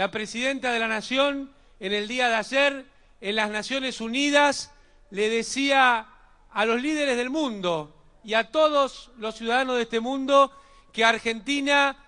La presidenta de la Nación, en el día de ayer, en las Naciones Unidas, le decía a los líderes del mundo y a todos los ciudadanos de este mundo que Argentina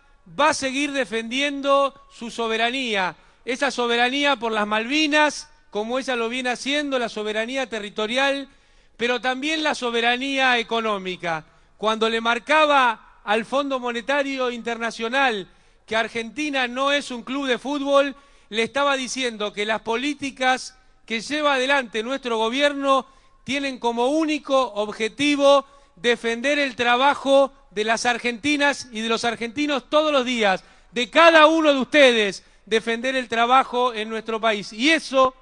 va a seguir defendiendo su soberanía, esa soberanía por las Malvinas, como ella lo viene haciendo, la soberanía territorial, pero también la soberanía económica. Cuando le marcaba al Fondo Monetario Internacional que Argentina no es un club de fútbol, le estaba diciendo que las políticas que lleva adelante nuestro gobierno tienen como único objetivo defender el trabajo de las argentinas y de los argentinos todos los días, de cada uno de ustedes, defender el trabajo en nuestro país. Y eso,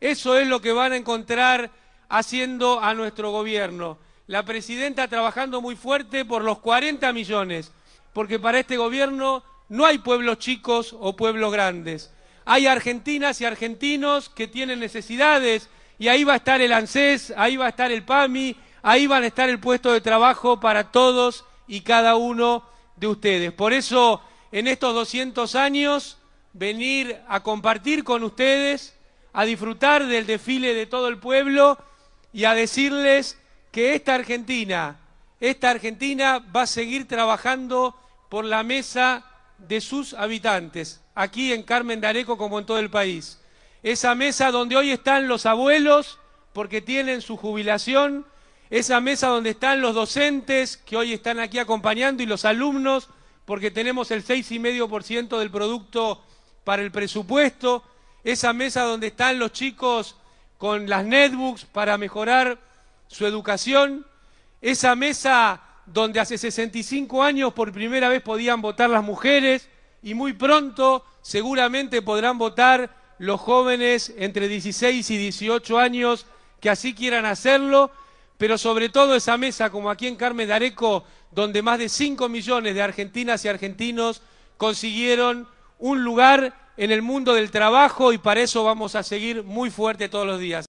eso es lo que van a encontrar haciendo a nuestro gobierno. La presidenta trabajando muy fuerte por los 40 millones, porque para este gobierno no hay pueblos chicos o pueblos grandes. Hay argentinas y argentinos que tienen necesidades y ahí va a estar el ANSES, ahí va a estar el PAMI, ahí van a estar el puesto de trabajo para todos y cada uno de ustedes. Por eso, en estos 200 años, venir a compartir con ustedes, a disfrutar del desfile de todo el pueblo y a decirles que esta Argentina, esta Argentina va a seguir trabajando por la mesa de sus habitantes, aquí en Carmen de Areco como en todo el país. Esa mesa donde hoy están los abuelos porque tienen su jubilación, esa mesa donde están los docentes que hoy están aquí acompañando y los alumnos porque tenemos el 6,5% del producto para el presupuesto, esa mesa donde están los chicos con las netbooks para mejorar su educación, esa mesa donde hace 65 años por primera vez podían votar las mujeres y muy pronto seguramente podrán votar los jóvenes entre 16 y 18 años que así quieran hacerlo, pero sobre todo esa mesa como aquí en Carmen de Areco, donde más de 5 millones de argentinas y argentinos consiguieron un lugar en el mundo del trabajo y para eso vamos a seguir muy fuerte todos los días.